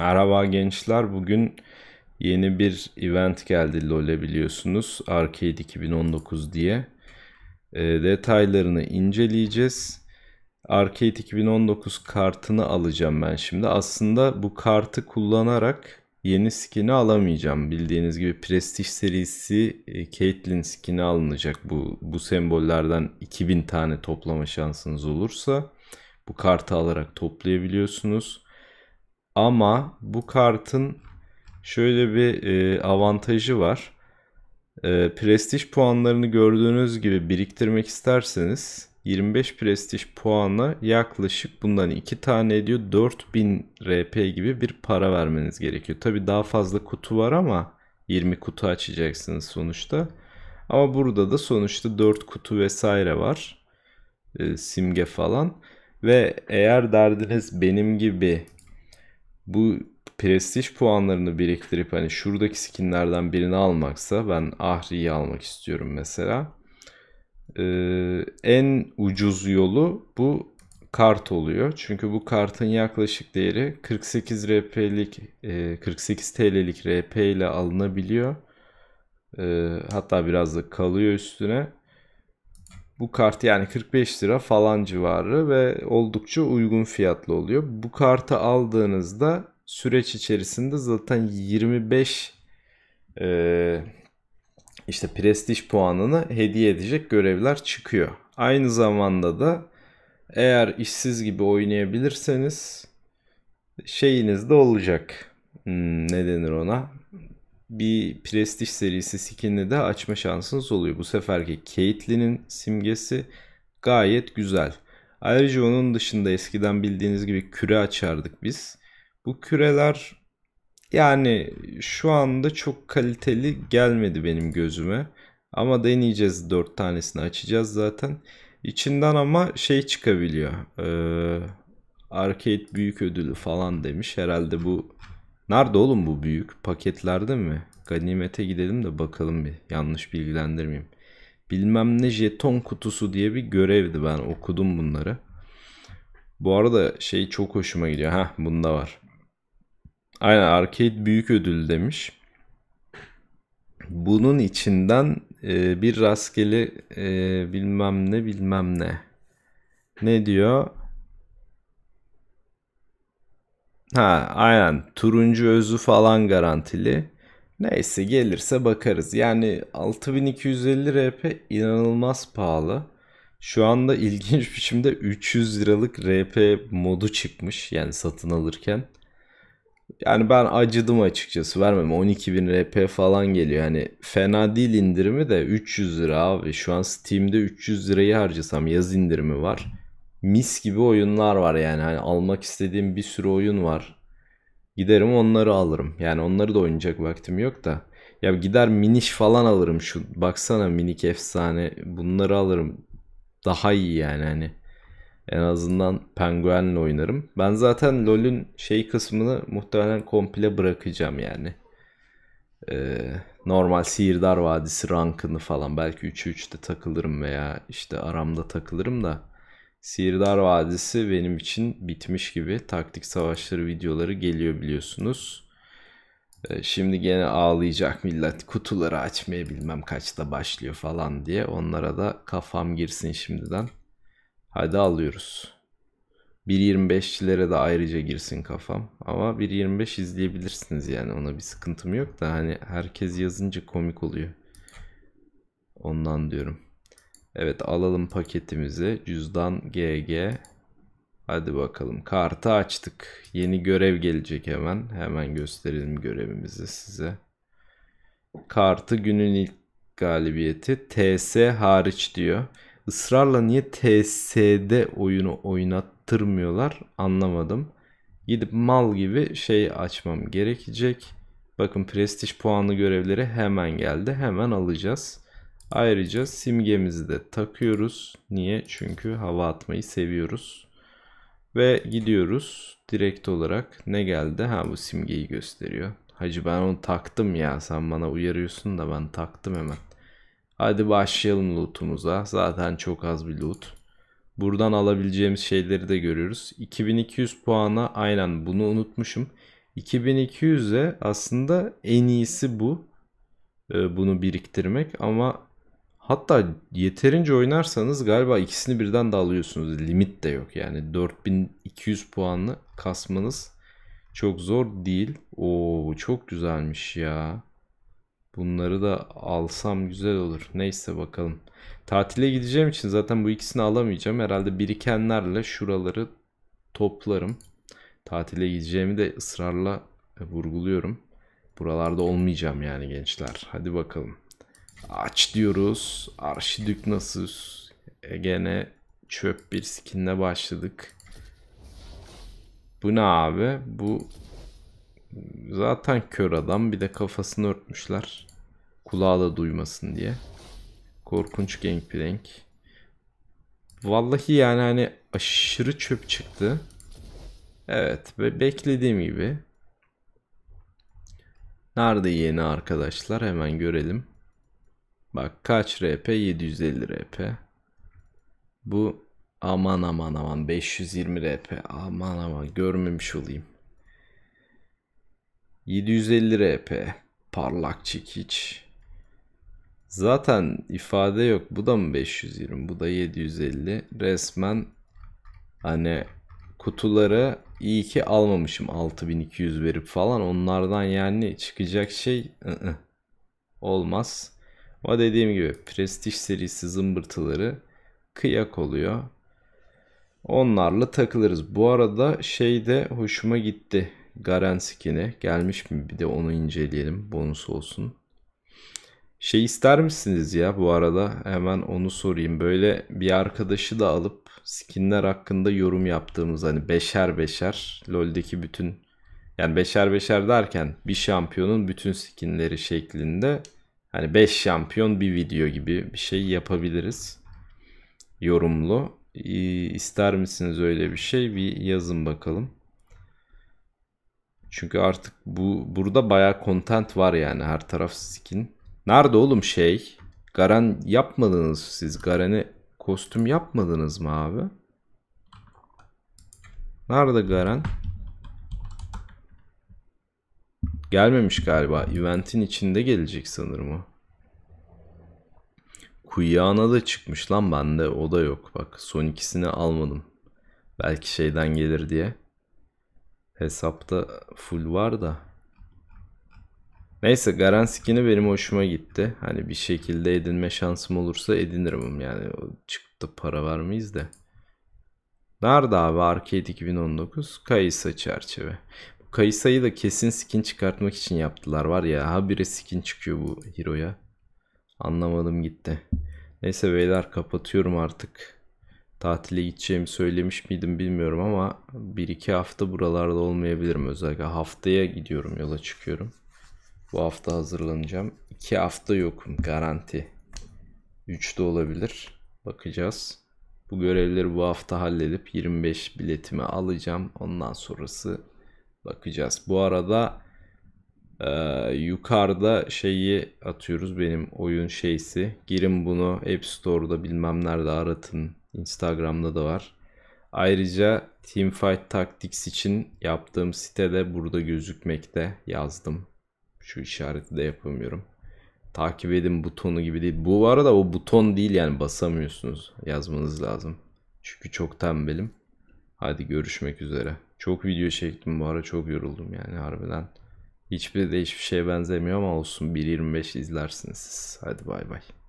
Merhaba gençler. Bugün yeni bir event geldi LoL'e biliyorsunuz. Arcade 2019 diye. E, detaylarını inceleyeceğiz. Arcade 2019 kartını alacağım ben şimdi. Aslında bu kartı kullanarak yeni skin'i alamayacağım. Bildiğiniz gibi Prestige serisi e, Caitlyn skin'i alınacak. Bu, bu sembollerden 2000 tane toplama şansınız olursa bu kartı alarak toplayabiliyorsunuz. Ama bu kartın şöyle bir e, avantajı var. E, prestij puanlarını gördüğünüz gibi biriktirmek isterseniz 25 prestij puanı yaklaşık bundan 2 tane ediyor 4000 RP gibi bir para vermeniz gerekiyor. Tabi daha fazla kutu var ama 20 kutu açacaksınız sonuçta. Ama burada da sonuçta 4 kutu vesaire var. E, simge falan. Ve eğer derdiniz benim gibi bu prestij puanlarını biriktirip hani şuradaki skinlerden birini almaksa ben Ahri'yi almak istiyorum mesela. Ee, en ucuz yolu bu kart oluyor. Çünkü bu kartın yaklaşık değeri 48 RP'lik e, 48 TL'lik RP ile alınabiliyor. E, hatta biraz da kalıyor üstüne. Bu kart yani 45 lira falan civarı ve oldukça uygun fiyatlı oluyor. Bu kartı aldığınızda süreç içerisinde zaten 25 e, işte prestij puanını hediye edecek görevler çıkıyor. Aynı zamanda da eğer işsiz gibi oynayabilirseniz şeyiniz de olacak. Hmm, ne denir ona? bir prestij serisi skinini de açma şansınız oluyor. Bu seferki Caitlyn'in simgesi gayet güzel. Ayrıca onun dışında eskiden bildiğiniz gibi küre açardık biz. Bu küreler yani şu anda çok kaliteli gelmedi benim gözüme. Ama deneyeceğiz 4 tanesini açacağız zaten. İçinden ama şey çıkabiliyor. Ee, arcade büyük ödülü falan demiş. Herhalde bu Nerede oğlum bu büyük? Paketlerde mi? Ganimete gidelim de bakalım bir. Yanlış bilgilendirmeyeyim. Bilmem ne jeton kutusu diye bir görevdi ben okudum bunları. Bu arada şey çok hoşuma gidiyor. Ha bunda var. Aynen arcade büyük ödül demiş. Bunun içinden e, bir rastgele e, bilmem ne bilmem ne. Ne diyor? Ha aynen turuncu özü falan garantili. Neyse gelirse bakarız. Yani 6250 RP inanılmaz pahalı. Şu anda ilginç biçimde 300 liralık RP modu çıkmış yani satın alırken. Yani ben acıdım açıkçası vermem 12.000 RP falan geliyor. Yani fena değil indirimi de 300 lira abi. Şu an Steam'de 300 lirayı harcasam yaz indirimi var mis gibi oyunlar var yani. Hani almak istediğim bir sürü oyun var. Giderim onları alırım. Yani onları da oynayacak vaktim yok da. Ya gider miniş falan alırım şu. Baksana minik efsane. Bunları alırım. Daha iyi yani hani. En azından penguenle oynarım. Ben zaten LoL'ün şey kısmını muhtemelen komple bırakacağım yani. Ee, normal Sihirdar Vadisi rankını falan belki 3'ü 3'te takılırım veya işte aramda takılırım da Sihirdar Vadisi benim için bitmiş gibi. Taktik savaşları videoları geliyor biliyorsunuz. Ee, şimdi gene ağlayacak millet kutuları açmaya bilmem kaçta başlıyor falan diye. Onlara da kafam girsin şimdiden. Hadi alıyoruz. 1.25'çilere de ayrıca girsin kafam. Ama 1.25 izleyebilirsiniz yani ona bir sıkıntım yok da hani herkes yazınca komik oluyor. Ondan diyorum. Evet alalım paketimizi. Cüzdan GG. Hadi bakalım. Kartı açtık. Yeni görev gelecek hemen. Hemen gösterelim görevimizi size. Kartı günün ilk galibiyeti. TS hariç diyor. Israrla niye TS'de oyunu oynattırmıyorlar anlamadım. Gidip mal gibi şey açmam gerekecek. Bakın prestij puanlı görevleri hemen geldi. Hemen alacağız. Ayrıca simgemizi de takıyoruz. Niye? Çünkü hava atmayı seviyoruz. Ve gidiyoruz. Direkt olarak ne geldi? Ha bu simgeyi gösteriyor. Hacı ben onu taktım ya. Sen bana uyarıyorsun da ben taktım hemen. Hadi başlayalım lootumuza. Zaten çok az bir loot. Buradan alabileceğimiz şeyleri de görüyoruz. 2200 puana aynen bunu unutmuşum. 2200'e aslında en iyisi bu. E, bunu biriktirmek ama Hatta yeterince oynarsanız galiba ikisini birden de alıyorsunuz. Limit de yok yani. 4200 puanlı kasmanız çok zor değil. Oo çok güzelmiş ya. Bunları da alsam güzel olur. Neyse bakalım. Tatile gideceğim için zaten bu ikisini alamayacağım. Herhalde birikenlerle şuraları toplarım. Tatile gideceğimi de ısrarla vurguluyorum. Buralarda olmayacağım yani gençler. Hadi bakalım. Aç diyoruz. Arşidük nasıl? E gene çöp bir skinle başladık. Bu ne abi? Bu zaten kör adam. Bir de kafasını örtmüşler. Kulağı da duymasın diye. Korkunç Gangplank. Vallahi yani hani aşırı çöp çıktı. Evet ve beklediğim gibi. Nerede yeni arkadaşlar hemen görelim. Bak kaç RP? 750 RP. Bu aman aman aman 520 RP. Aman aman görmemiş olayım. 750 RP. Parlak çekiç. Zaten ifade yok. Bu da mı 520? Bu da 750. Resmen hani kutuları iyi ki almamışım 6200 verip falan. Onlardan yani çıkacak şey ı ı-ı, -ı. olmaz. Ama dediğim gibi prestij serisi zımbırtıları kıyak oluyor. Onlarla takılırız. Bu arada şey de hoşuma gitti. Garen skin'i. Gelmiş mi bir de onu inceleyelim. Bonus olsun. Şey ister misiniz ya bu arada? Hemen onu sorayım. Böyle bir arkadaşı da alıp skinler hakkında yorum yaptığımız hani beşer beşer LoL'deki bütün yani beşer beşer derken bir şampiyonun bütün skinleri şeklinde Hani 5 şampiyon bir video gibi bir şey yapabiliriz. Yorumlu. İster misiniz öyle bir şey? Bir yazın bakalım. Çünkü artık bu burada bayağı content var yani her taraf skin. Nerede oğlum şey? Garen yapmadınız siz. Garen'e kostüm yapmadınız mı abi? Nerede Garen? Gelmemiş galiba. Eventin içinde gelecek sanırım o. Kuyana da çıkmış lan bende. O da yok. Bak son ikisini almadım. Belki şeyden gelir diye. Hesapta full var da. Neyse Garen skin'i benim hoşuma gitti. Hani bir şekilde edinme şansım olursa edinirim yani. Çıktı para vermeyiz de. Nerede abi Arcade 2019? Kayısa çerçeve. Kayısayı da kesin skin çıkartmak için yaptılar var ya. Ha biri skin çıkıyor bu Hero'ya. Anlamadım gitti. Neyse beyler kapatıyorum artık. Tatile gideceğimi söylemiş miydim bilmiyorum ama 1-2 hafta buralarda olmayabilirim. Özellikle haftaya gidiyorum yola çıkıyorum. Bu hafta hazırlanacağım. 2 hafta yokum garanti. 3 de olabilir. Bakacağız. Bu görevleri bu hafta halledip 25 biletimi alacağım. Ondan sonrası bakacağız. Bu arada e, yukarıda şeyi atıyoruz benim oyun şeysi. Girin bunu App Store'da bilmem nerede aratın. Instagram'da da var. Ayrıca Teamfight Tactics için yaptığım sitede burada gözükmekte yazdım. Şu işareti de yapamıyorum. Takip edin butonu gibi değil. Bu arada o buton değil yani basamıyorsunuz. Yazmanız lazım. Çünkü çok tembelim. Hadi görüşmek üzere. Çok video çektim bu ara çok yoruldum yani harbiden. Hiçbir de hiçbir şeye benzemiyor ama olsun 1.25 izlersiniz siz. Hadi bay bay.